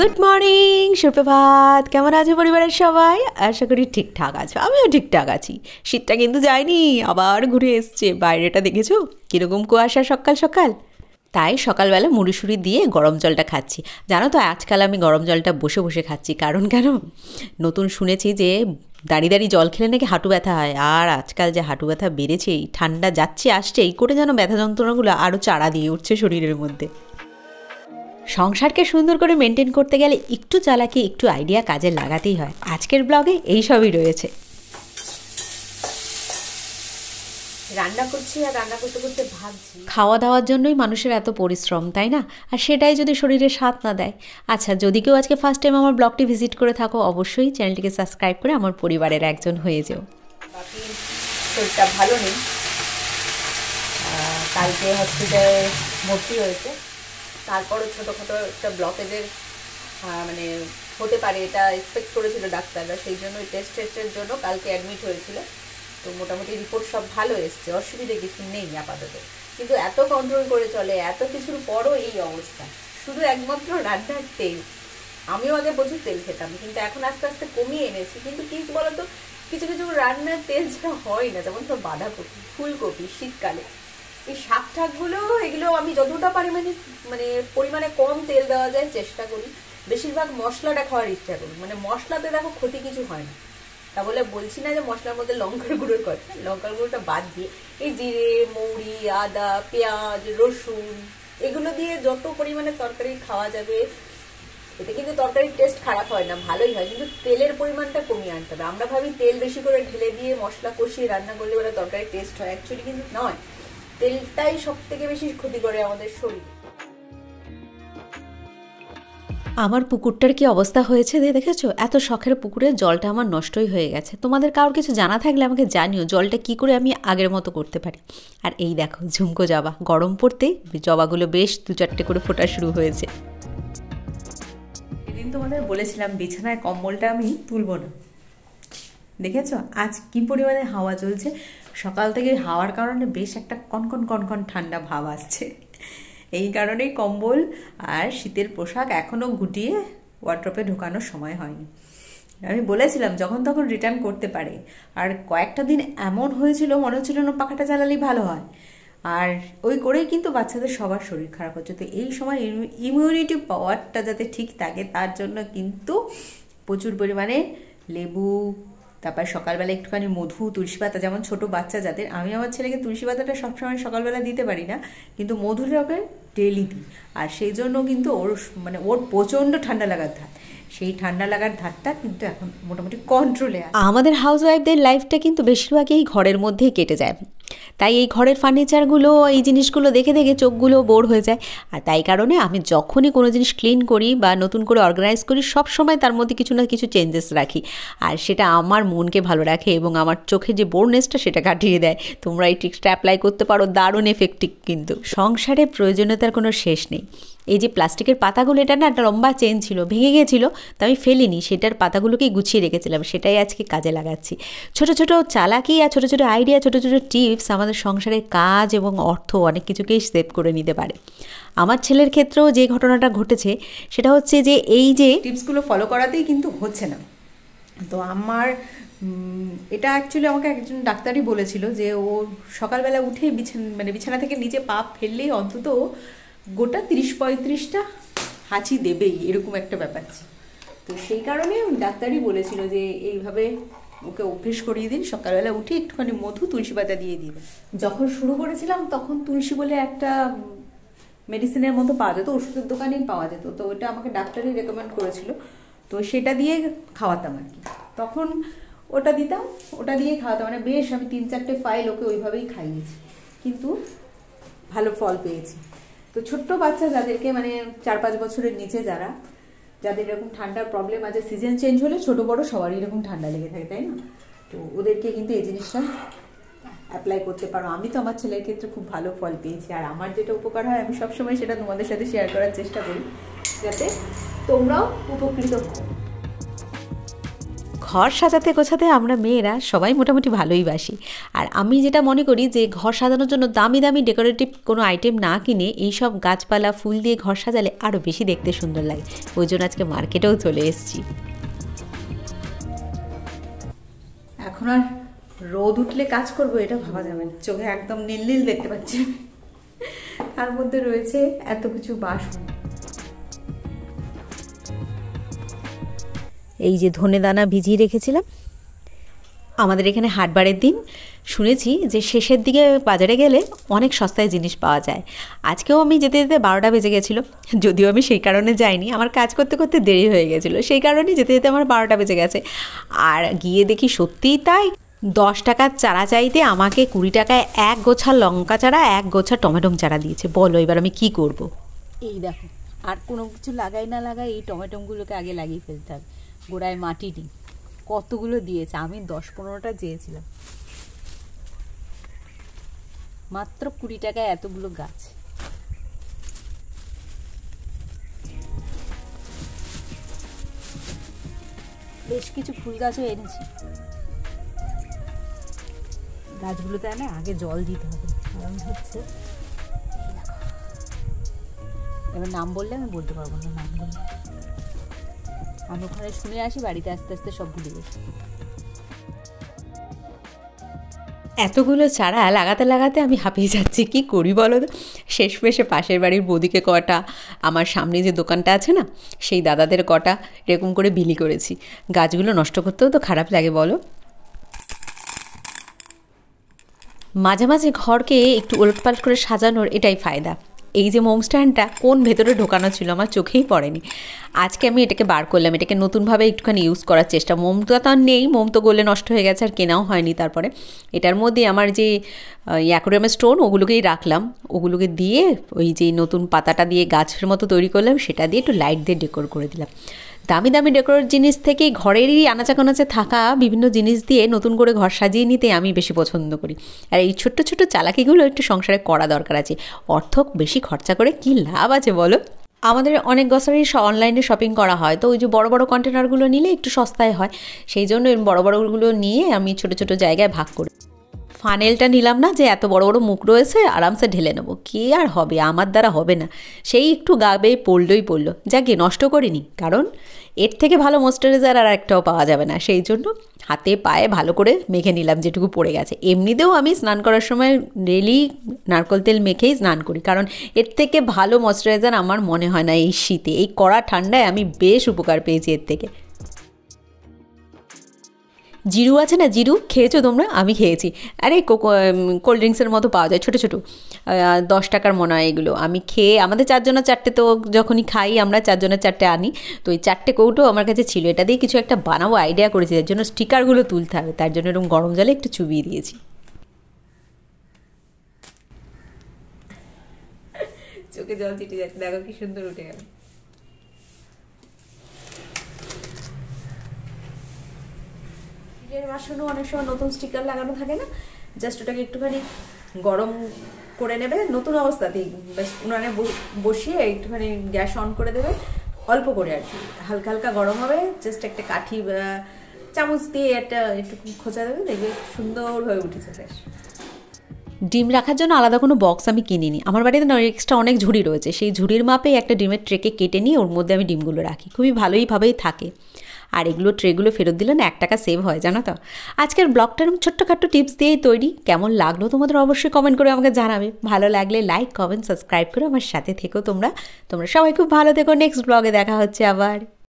good morning সুপ্রভাত কেমন আছো পরিবারের সবাই আশা করি ঠিকঠাক আছো আমিও ঠিকঠাক আছি শীতটা কিন্তু যায়নি আবার ঘুরে এসছে বাইরেটা দেখেছো কীরকম কুয়াশা সকাল সকাল তাই সকালবেলা মুড়িসুড়ি দিয়ে গরম জলটা খাচ্ছি জানো তো আজকাল আমি গরম জলটা বসে বসে খাচ্ছি কারণ কেন নতুন শুনেছি যে দাঁড়িয়ে দাঁড়িয়ে জল খেলে নাকি হাঁটু ব্যথা হয় আর আজকাল যে হাঁটু ব্যথা বেড়েছে ঠান্ডা যাচ্ছে আসছে এই করে যেন ব্যথা যন্ত্রণাগুলো আরও চাড়া দিয়ে উঠছে শরীরের মধ্যে সংসারকে সুন্দর করে মেনটেন করতে গেলে একটু চালাকি একটু আইডিয়া কাজে লাগাতেই হয় আজকের ব্লগে এই সবই রয়েছে রান্না করছি আর রান্না করতে করতে খাওয়া দাওয়ার জন্যই মানুষের এত পরিশ্রম তাই না আর সেটাই যদি শরীরে স্বাদ না দেয় আচ্ছা যদি কেউ আজকে ফার্স্ট টাইম আমার ব্লগটি ভিজিট করে থাকো অবশ্যই চ্যানেলটিকে সাবস্ক্রাইব করে আমার পরিবারের একজন হয়ে যেও শরীরটা ভালো নেই কালকে হসপিটালে ভর্তি হয়েছে তারপরও ছোটোখাটো একটা ব্লকেজের মানে হতে পারে এটা এক্সপেক্ট করেছিল ডাক্তাররা সেই জন্য ওই টেস্ট টেস্টের জন্য কালকে অ্যাডমিট হয়েছিল তো মোটামুটি রিপোর্ট সব ভালো এসছে অসুবিধে কিছু নেই আপাতত কিন্তু এত কন্ট্রোল করে চলে এত কিছুর পরও এই অবস্থা শুধু একমাত্র রান্নার তেল আমিও আগে প্রচুর তেল খেতাম কিন্তু এখন আস্তে আস্তে কমিয়ে এনেছি কিন্তু কি বলতো কিছু কিছু রান্নার তেল যেটা হয় না যেমন তো বাঁধাকপি ফুলকপি শীতকালে এই শাক ঠাকগুলো এগুলো আমি যতটা পরিমাণে মানে পরিমাণে কম তেল দেওয়া যায় চেষ্টা করি বেশিরভাগ মশলাটা খাওয়ার ইচ্ছা করি মানে মশলাতে দেখো ক্ষতি কিছু হয় না তা বলে বলছি না যে মশলার মধ্যে লঙ্কার গুঁড়োর কথা লঙ্কার গুঁড়োটা বাদ দিয়ে এই জিরে মৌরি আদা পেঁয়াজ রসুন এগুলো দিয়ে যত পরিমাণে তরকারি খাওয়া যাবে এতে কিন্তু তরকারির টেস্ট খারাপ হয় না ভালোই হয় কিন্তু তেলের পরিমাণটা কমিয়ে আনতে হবে আমরা ভাবি তেল বেশি করে ঢেলে দিয়ে মশলা কষিয়ে রান্না করলে ওরা তরকারির টেস্ট হয় অ্যাকচুয়ালি কিন্তু নয় তেলটাই সব থেকে বেশি ক্ষতি করে আমাদের শরীরে আমার পুকুরটার কি অবস্থা হয়েছে দিয়ে দেখেছো এত শখের পুকুরে জলটা আমার নষ্টই হয়ে গেছে তোমাদের কারোর কিছু জানা থাকলে আমাকে জানিও জলটা কি করে আমি আগের মতো করতে পারি আর এই দেখো ঝুমকো জবা গরম পড়তেই জবাগুলো বেশ দু চারটে করে ফোটা শুরু হয়েছে এদিন তোমাদের বলেছিলাম বিছানায় কম্বলটা আমি তুলব না দেখেছো আজ কি পরিমাণে হাওয়া চলছে সকাল থেকে হাওয়ার কারণে বেশ একটা কনকন কনকন ঠান্ডা ভাব আসছে এই কারণেই কম্বল আর শীতের পোশাক এখনও গুটিয়ে ওয়ার্ড্রপে ঢোকানোর সময় হয়নি আমি বলেছিলাম যখন তখন রিটার্ন করতে পারে আর কয়েকটা দিন এমন হয়েছিল মনে হচ্ছিল না পাখাটা চালালেই ভালো হয় আর ওই করেই কিন্তু বাচ্চাদের সবার শরীর খারাপ হচ্ছে তো এই সময় ইমিউনিটি পাওয়ারটা যাতে ঠিক থাকে তার জন্য কিন্তু প্রচুর পরিমাণে লেবু তারপর সকালবেলা একটুখানি মধু তুলসী পাতা যেমন ছোট বাচ্চা যাদের আমি আমার ছেলেকে তুলসী পাতাটা সবসময় সকালবেলা দিতে পারি না কিন্তু মধুর ওকে ডেলি দিই আর সেই জন্য কিন্তু ওর মানে ওর প্রচণ্ড ঠান্ডা লাগার ধার সেই ঠান্ডা লাগার ধারটা কিন্তু এখন মোটামুটি কন্ট্রোলে আমাদের হাউস ওয়াইফদের লাইফটা কিন্তু বেশিরভাগই ঘরের মধ্যেই কেটে যায় তাই এই ঘরের ফার্নিচারগুলো এই জিনিসগুলো দেখে দেখে চোখগুলো বোর হয়ে যায় আর তাই কারণে আমি যখনই কোনো জিনিস ক্লিন করি বা নতুন করে অর্গানাইজ করি সব সময় তার মধ্যে কিছু না কিছু চেঞ্জেস রাখি আর সেটা আমার মনকে ভালো রাখে এবং আমার চোখে যে বোরনেসটা সেটা কাটিয়ে দেয় তোমরা এই ট্রিক্সটা অ্যাপ্লাই করতে পারো দারুণ এফেক্টিভ কিন্তু সংসারে প্রয়োজনীয়তার কোনো শেষ নেই এই যে প্লাস্টিকের পাতাগুলো এটা না একটা লম্বা চেন ছিল ভেঙে গেছিল তো আমি ফেলিনি সেটার পাতাগুলোকেই গুছিয়ে রেখেছিলাম সেটাই আজকে কাজে লাগাচ্ছি ছোট ছোট চালাকি আর ছোট ছোট আইডিয়া ছোট ছোট টিপ টিপস আমাদের সংসারে কাজ এবং অর্থ অনেক কিছুকেই সেভ করে নিতে পারে আমার ছেলের ক্ষেত্রেও যে ঘটনাটা ঘটেছে সেটা হচ্ছে যে এই যে টিপসগুলো ফলো করাতেই কিন্তু হচ্ছে না তো আমার এটা অ্যাকচুয়ালি আমাকে একজন ডাক্তারই বলেছিল যে ও সকালবেলা উঠে বিছানা মানে বিছানা থেকে নিচে পা ফেললেই অন্তত গোটা তিরিশ পঁয়ত্রিশটা হাঁচি দেবেই এরকম একটা ব্যাপার তো সেই কারণে ডাক্তারই বলেছিল যে এইভাবে ওকে অভ্যেস করিয়ে দিন সকালবেলা উঠে একটুখানি মধু তুলসী পাতা দিয়ে দিবেন যখন শুরু করেছিলাম তখন তুলসী বলে একটা মেডিসিনের মতো পাওয়া যেত ওষুধের দোকানেই পাওয়া যেত তো ওটা আমাকে ডাক্তারই রেকমেন্ড করেছিল তো সেটা দিয়ে খাওয়াতাম আর কি তখন ওটা দিতাম ওটা দিয়ে খাওয়াতাম মানে বেশ আমি তিন চারটে ফাইল ওকে ওইভাবেই খাইয়েছি কিন্তু ভালো ফল পেয়েছি তো ছোট্ট বাচ্চা যাদেরকে মানে চার পাঁচ বছরের নিচে যারা যাদের এরকম ঠান্ডার প্রবলেম আছে সিজন চেঞ্জ হলে ছোট বড় সবারই এরকম ঠান্ডা লেগে থাকে তাই না তো ওদেরকে কিন্তু এই জিনিসটা অ্যাপ্লাই করতে পারো আমি তো আমার ছেলের ক্ষেত্রে খুব ভালো ফল পেয়েছি আর আমার যেটা উপকার হয় আমি সবসময় সেটা তোমাদের সাথে শেয়ার করার চেষ্টা করি যাতে তোমরাও উপকৃত হও ঘর সাজাতে গোছাতে আমরা মেয়েরা সবাই মোটামুটি ভালোই বাসি আর আমি যেটা মনে করি যে ঘর সাজানোর জন্য দামি দামি ডেকোরেটিভ কোনো আইটেম না কিনে এইসব গাছপালা ফুল দিয়ে ঘর সাজালে আরও বেশি দেখতে সুন্দর লাগে ওই জন্য আজকে মার্কেটেও চলে এসেছি এখন আর রোদ উঠলে কাজ করব এটা ভাবা যাবে না চোখে একদম নীল নীল দেখতে পাচ্ছি তার মধ্যে রয়েছে এত কিছু বাসন এই যে ধনে দানা ভিজিয়ে রেখেছিলাম আমাদের এখানে হাটবারের দিন শুনেছি যে শেষের দিকে বাজারে গেলে অনেক সস্তায় জিনিস পাওয়া যায় আজকেও আমি যেতে যেতে বারোটা বেজে গেছিলো যদিও আমি সেই কারণে যাইনি আমার কাজ করতে করতে দেরি হয়ে গেছিলো সেই কারণে যেতে যেতে আমার বারোটা বেজে গেছে আর গিয়ে দেখি সত্যিই তাই দশ টাকার চারা চাইতে আমাকে কুড়ি টাকায় এক গোছা লঙ্কা চারা এক গোছা টমেটোম চারা দিয়েছে বলো এবার আমি কি করব এই দেখো আর কোনো কিছু লাগাই না লাগাই এই টমেটোমগুলোকে আগে লাগিয়ে ফেলতে হবে গোড়ায় মাটি নেই কতগুলো দিয়েছে আমি দশ পনেরোটা চেয়েছিলাম মাত্র কুড়ি টাকায় এতগুলো গাছ বেশ কিছু ফুল গাছও এনেছি গাছগুলোতে না আগে জল দিতে হবে কারণ হচ্ছে এবার নাম বললে আমি বলতে পারবো না নাম বললে আমি ওখানে শুনে আসি বাড়িতে আস্তে আস্তে সব ভুলে গেছি এতগুলো চারা লাগাতে লাগাতে আমি হাঁপিয়ে যাচ্ছি কি করি বলো তো শেষমেশে পাশের বাড়ির বৌদিকে কটা আমার সামনে যে দোকানটা আছে না সেই দাদাদের কটা এরকম করে বিলি করেছি গাছগুলো নষ্ট করতেও তো খারাপ লাগে বলো মাঝে মাঝে ঘরকে একটু ওলটপালট করে সাজানোর এটাই ফায়দা এই যে মোম স্ট্যান্ডটা কোন ভেতরে ঢোকানো ছিল আমার চোখেই পড়েনি আজকে আমি এটাকে বার করলাম এটাকে নতুনভাবে একটুখানি ইউজ করার চেষ্টা মোম তো আর নেই মোম তো গলে নষ্ট হয়ে গেছে আর কেনাও হয়নি তারপরে এটার মধ্যে আমার যে অ্যাকোরিয়ামের স্টোন ওগুলোকেই রাখলাম ওগুলোকে দিয়ে ওই যে নতুন পাতাটা দিয়ে গাছের মতো তৈরি করলাম সেটা দিয়ে একটু লাইট দিয়ে ডেকোর করে দিলাম দামি দামি ডেকোরেট জিনিস থেকে ঘরেরই আনাচাকানাচে থাকা বিভিন্ন জিনিস দিয়ে নতুন করে ঘর সাজিয়ে নিতে আমি বেশি পছন্দ করি আর এই ছোট্ট ছোট্ট চালাকিগুলো একটু সংসারে করা দরকার আছে অর্থ বেশি খরচা করে কি লাভ আছে বলো আমাদের অনেক গ্রসারি অনলাইনে শপিং করা হয় তো ওই যে বড় বড় কন্টেনারগুলো নিলে একটু সস্তায় হয় সেই জন্য বড় বড়গুলো নিয়ে আমি ছোট ছোট জায়গায় ভাগ করি ফানেলটা নিলাম না যে এত বড় বড় মুখ রয়েছে আরামসে ঢেলে নেবো কে আর হবে আমার দ্বারা হবে না সেই একটু গাবে পড়লই পড়লো যাকে নষ্ট করিনি কারণ এর থেকে ভালো ময়েশ্চারাইজার আর একটাও পাওয়া যাবে না সেই জন্য হাতে পায়ে ভালো করে মেখে নিলাম যেটুকু পড়ে গেছে এমনিতেও আমি স্নান করার সময় ডেলি নারকল তেল মেখেই স্নান করি কারণ এর থেকে ভালো ময়েশ্চারাইজার আমার মনে হয় না এই শীতে এই কড়া ঠান্ডায় আমি বেশ উপকার পেয়েছি এর থেকে জিরু আছে না জিরু খেয়েছো তোমরা আমি খেয়েছি আরে কোল্ড ড্রিঙ্কসের মতো পাওয়া যায় ছোটো ছোটো দশ টাকার মনে হয় এগুলো আমি খেয়ে আমাদের চারজনের চারটে তো যখনই খাই আমরা চারজনের চারটে আনি তো এই চারটে কৌটো আমার কাছে ছিল এটা দিয়ে কিছু একটা বানাবো আইডিয়া করেছি তার জন্য স্টিকারগুলো তুলতে হবে তার জন্য এরকম গরম জলে একটু চুবিয়ে দিয়েছি চোখে জল ছিটে যাচ্ছে দেখো কি সুন্দর উঠে গেল আসনে অনেক সময় নতুন স্টিকার লাগানো থাকে না জাস্ট ওটাকে একটুখানি গরম করে নেবে নতুন অবস্থাতেই উনানে বসিয়ে একটুখানি গ্যাস অন করে দেবে অল্প করে আর কি হালকা হালকা গরম হবে জাস্ট একটা কাঠি চামচ দিয়ে একটা একটু খোঁচা দেবে দেখবে সুন্দর হয়ে উঠেছে বেশ ডিম রাখার জন্য আলাদা কোনো বক্স আমি কিনিনি আমার বাড়িতে না এক্সট্রা অনেক ঝুড়ি রয়েছে সেই ঝুড়ির মাপে একটা ডিমের ট্রেকে কেটে নিয়ে ওর মধ্যে আমি ডিমগুলো রাখি খুবই ভালোইভাবেই থাকে আর এগুলো ট্রেগুলো ফেরত দিলে না এক টাকা সেভ হয় জানো তো আজকের ব্লগটা এরকম টিপস দিয়েই তৈরি কেমন লাগলো তোমাদের অবশ্যই কমেন্ট করে আমাকে জানাবে ভালো লাগলে লাইক কমেন্ট সাবস্ক্রাইব করে আমার সাথে থেকো তোমরা তোমরা সবাই খুব ভালো থেকো নেক্সট ব্লগে দেখা হচ্ছে আবার